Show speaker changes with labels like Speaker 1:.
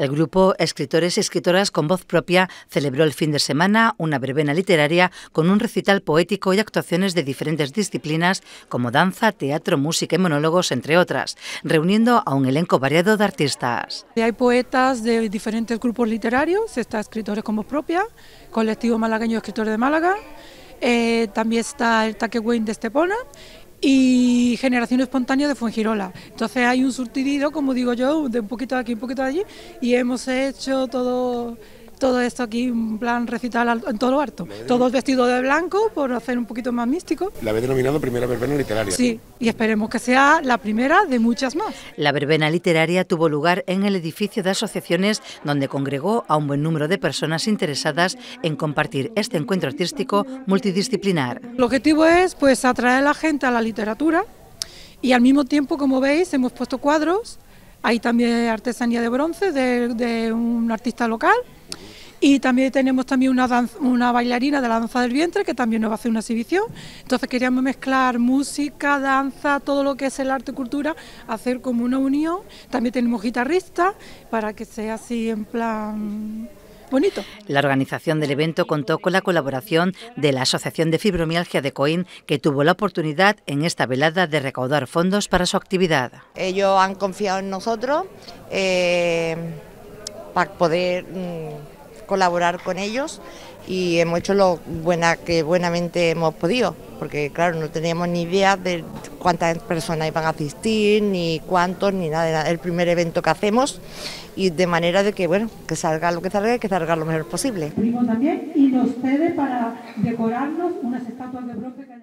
Speaker 1: El grupo Escritores y Escritoras con Voz Propia celebró el fin de semana una verbena literaria con un recital poético y actuaciones de diferentes disciplinas como danza, teatro, música y monólogos, entre otras, reuniendo a un elenco variado de artistas.
Speaker 2: Hay poetas de diferentes grupos literarios, está Escritores con Voz Propia, Colectivo Malagueño de Escritores de Málaga, eh, también está el Wayne de Estepona y Generación Espontánea de Fuengirola. Entonces hay un surtidido, como digo yo, de un poquito de aquí, un poquito allí, y hemos hecho todo todo esto aquí, un plan recital en todo lo harto. Todos vestidos de blanco, por hacer un poquito más místico. La habéis denominado primera verbena literaria. Sí, y
Speaker 1: esperemos que sea la primera de muchas más. La verbena literaria tuvo lugar en el edificio de asociaciones, donde congregó a un buen número de personas interesadas en compartir este encuentro artístico multidisciplinar. El objetivo es pues atraer a la gente a la literatura
Speaker 2: y al mismo tiempo, como veis, hemos puesto cuadros, hay también artesanía de bronce de, un artista local y también tenemos también una, una bailarina de la danza del vientre que también nos va a hacer una exhibición. Entonces queríamos mezclar música, danza, todo lo que es el arte y cultura, hacer como una unión. También tenemos guitarrista para que sea así en plan
Speaker 1: la organización del evento contó con la colaboración de la Asociación de Fibromialgia de Coín, que tuvo la oportunidad en esta velada de recaudar fondos para su actividad.
Speaker 3: Ellos han confiado en nosotros eh, para poder... Mm, colaborar con ellos y hemos hecho lo buena que buenamente hemos podido, porque claro, no teníamos ni idea de cuántas personas iban a asistir, ni cuántos, ni nada, el primer evento que hacemos y de manera de que bueno, que salga lo que salga y que salga lo mejor posible.
Speaker 2: también y nos cede para decorarnos unas estatuas de